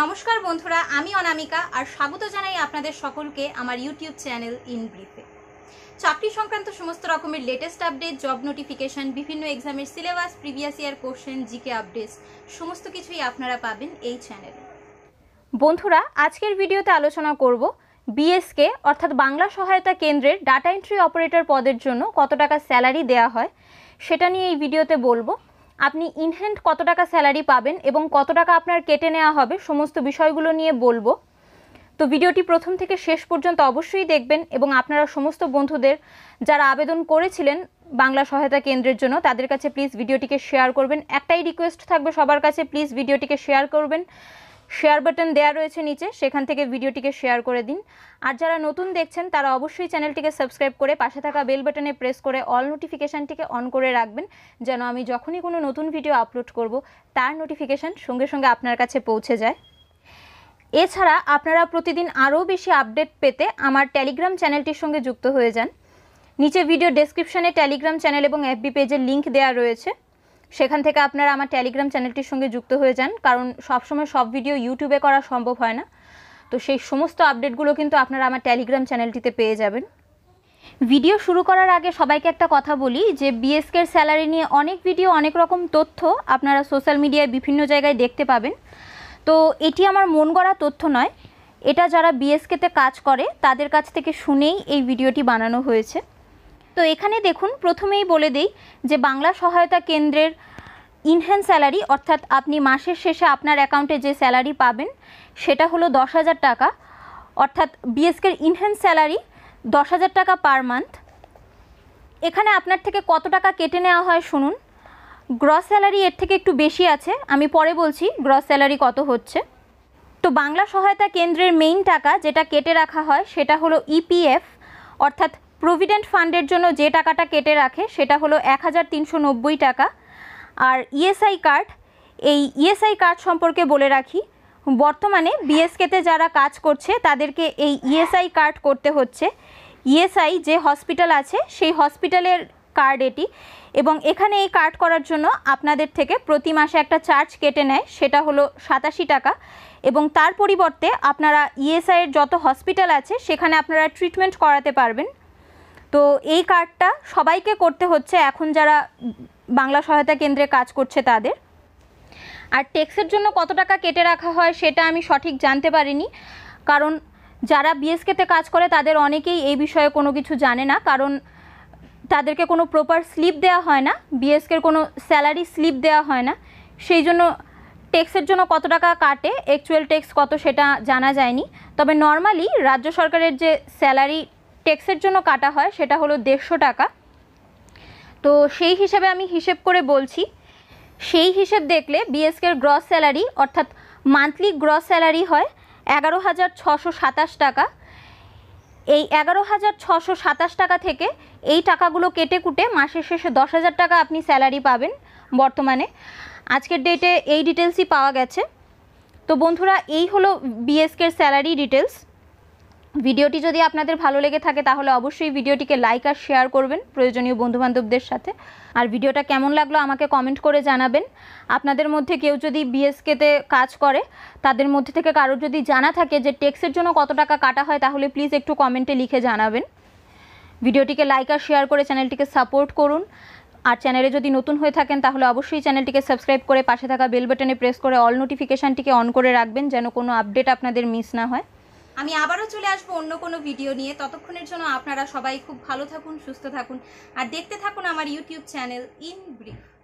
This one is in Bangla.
নমস্কার বন্ধুরা আমি অনামিকা আর স্বাগত জানাই আপনাদের সকলকে আমার ইউটিউব চ্যানেল ইন ব্রিফে চাকরি সংক্রান্ত সমস্ত রকমের লেটেস্ট আপডেট জব নোটিফিকেশন বিভিন্ন এক্সামের syllabus previous year question GK updates সমস্ত কিছুই আপনারা পাবেন এই চ্যানেলে বন্ধুরা আজকের ভিডিওতে আলোচনা করব বিএসকে অর্থাৎ বাংলা সহায়তা কেন্দ্রের ডাটা এন্ট্রি অপারেটর পদের জন্য কত টাকা স্যালারি দেয়া হয় সেটা নিয়ে এই ভিডিওতে বলবো আপনি ইনহ্যান্ড কত টাকা স্যালারি পাবেন এবং কত টাকা আপনার কেটে নেওয়া হবে সমস্ত বিষয়গুলো নিয়ে বলবো তো ভিডিওটি প্রথম থেকে শেষ পর্যন্ত অবশ্যই দেখবেন এবং আপনারা সমস্ত বন্ধুদের যারা আবেদন করেছিলেন বাংলা সহায়তা কেন্দ্রের জন্য তাদের কাছে প্লিজ ভিডিওটিকে শেয়ার করবেন একটাই রিকোয়েস্ট থাকবে সবার কাছে প্লিজ ভিডিওটিকে শেয়ার করবেন শেয়ার বাটন দেয়া রয়েছে নিচে সেখান থেকে ভিডিওটিকে শেয়ার করে দিন আর যারা নতুন দেখছেন তারা অবশ্যই চ্যানেলটিকে সাবস্ক্রাইব করে পাশে থাকা বেল বাটনে প্রেস করে অল নোটিফিকেশানটিকে অন করে রাখবেন যেন আমি যখনই কোনো নতুন ভিডিও আপলোড করব তার নোটিফিকেশান সঙ্গে সঙ্গে আপনার কাছে পৌঁছে যায় এছাড়া আপনারা প্রতিদিন আরও বেশি আপডেট পেতে আমার টেলিগ্রাম চ্যানেলটির সঙ্গে যুক্ত হয়ে যান নিচে ভিডিও ডেসক্রিপশানে টেলিগ্রাম চ্যানেল এবং এফবি পেজের লিঙ্ক দেওয়া রয়েছে সেখান থেকে আপনারা আমার টেলিগ্রাম চ্যানেলটির সঙ্গে যুক্ত হয়ে যান কারণ সবসময় সব ভিডিও ইউটিউবে করা সম্ভব হয় না তো সেই সমস্ত আপডেটগুলো কিন্তু আপনারা আমার টেলিগ্রাম চ্যানেলটিতে পেয়ে যাবেন ভিডিও শুরু করার আগে সবাইকে একটা কথা বলি যে বিএসকের স্যালারি নিয়ে অনেক ভিডিও অনেক রকম তথ্য আপনারা সোশ্যাল মিডিয়ায় বিভিন্ন জায়গায় দেখতে পাবেন তো এটি আমার মন গড়া তথ্য নয় এটা যারা বিএসকেতে কাজ করে তাদের কাছ থেকে শুনেই এই ভিডিওটি বানানো হয়েছে তো এখানে দেখুন প্রথমেই বলে দিই যে বাংলা সহায়তা কেন্দ্রের ইনহ্যান্ড স্যালারি অর্থাৎ আপনি মাসের শেষে আপনার অ্যাকাউন্টে যে স্যালারি পাবেন সেটা হলো দশ হাজার টাকা অর্থাৎ বিএসকের ইনহ্যান্ড স্যালারি দশ হাজার টাকা পার মান্থ এখানে আপনার থেকে কত টাকা কেটে নেওয়া হয় শুনুন গ্রস স্যালারি এর থেকে একটু বেশি আছে আমি পরে বলছি গ্রস স্যালারি কত হচ্ছে তো বাংলা সহায়তা কেন্দ্রের মেইন টাকা যেটা কেটে রাখা হয় সেটা হলো ইপিএফ e অর্থাৎ প্রভিডেন্ট ফান্ডের জন্য যে টাকাটা কেটে রাখে সেটা হলো এক টাকা আর ইএসআই e কার্ড এই ইএসআই e কার্ড সম্পর্কে বলে রাখি বর্তমানে বিএসকেতে যারা কাজ করছে তাদেরকে এই ইএসআই e কার্ড করতে হচ্ছে ইএসআই যে হসপিটাল আছে সেই হসপিটালের কার্ড এটি এবং এখানে এই কার্ড করার জন্য আপনাদের থেকে প্রতি মাসে একটা চার্জ কেটে নেয় সেটা হলো সাতাশি টাকা এবং তার পরিবর্তে আপনারা ইএসআইয়ের যত হসপিটাল আছে সেখানে আপনারা ট্রিটমেন্ট করাতে পারবেন তো এই কার্ডটা সবাইকে করতে হচ্ছে এখন যারা বাংলা সহায়তা কেন্দ্রে কাজ করছে তাদের আর টেক্সের জন্য কত টাকা কেটে রাখা হয় সেটা আমি সঠিক জানতে পারিনি কারণ যারা বিএসকেতে কাজ করে তাদের অনেকেই এই বিষয়ে কোনো কিছু জানে না কারণ তাদেরকে কোনো প্রপার স্লিপ দেওয়া হয় না বিএসকের কোনো স্যালারি স্লিপ দেওয়া হয় না সেই জন্য ট্যাক্সের জন্য কত টাকা কাটে অ্যাকচুয়াল ট্যাক্স কত সেটা জানা যায়নি তবে নর্মালি রাজ্য সরকারের যে স্যালারি টেক্সের জন্য কাটা হয় সেটা হলো দেড়শো টাকা তো সেই হিসাবে আমি হিসেব করে বলছি সেই হিসেব দেখলে বিএসকের গ্রস স্যালারি অর্থাৎ মান্থলি গ্রস স্যালারি হয় এগারো হাজার ছশো সাতাশ টাকা এই এগারো হাজার ছশো সাতাশ টাকা থেকে এই টাকাগুলো কেটে কুটে মাসের শেষে দশ হাজার টাকা আপনি স্যালারি পাবেন বর্তমানে আজকের ডেটে এই ডিটেলসই পাওয়া গেছে তো বন্ধুরা এই হলো বিএসকের স্যালারি ডিটেলস ভিডিওটি যদি আপনাদের ভালো লেগে থাকে তাহলে অবশ্যই ভিডিওটিকে লাইক আর শেয়ার করবেন প্রয়োজনীয় বন্ধুবান্ধবদের সাথে আর ভিডিওটা কেমন লাগলো আমাকে কমেন্ট করে জানাবেন আপনাদের মধ্যে কেউ যদি বিএসকেতে কাজ করে তাদের মধ্যে থেকে কারোর যদি জানা থাকে যে টেক্সের জন্য কত টাকা কাটা হয় তাহলে প্লিজ একটু কমেন্টে লিখে জানাবেন ভিডিওটিকে লাইক আর শেয়ার করে চ্যানেলটিকে সাপোর্ট করুন আর চ্যানেলে যদি নতুন হয়ে থাকেন তাহলে অবশ্যই চ্যানেলটিকে সাবস্ক্রাইব করে পাশে থাকা বেল বাটনে প্রেস করে অল নোটিফিকেশানটিকে অন করে রাখবেন যেন কোনো আপডেট আপনাদের মিস না হয় আমি আবারও চলে আসবো অন্য কোনো ভিডিও নিয়ে ততক্ষণের জন্য আপনারা সবাই খুব ভালো থাকুন সুস্থ থাকুন আর দেখতে থাকুন আমার ইউটিউব চ্যানেল ইন ব্রিফ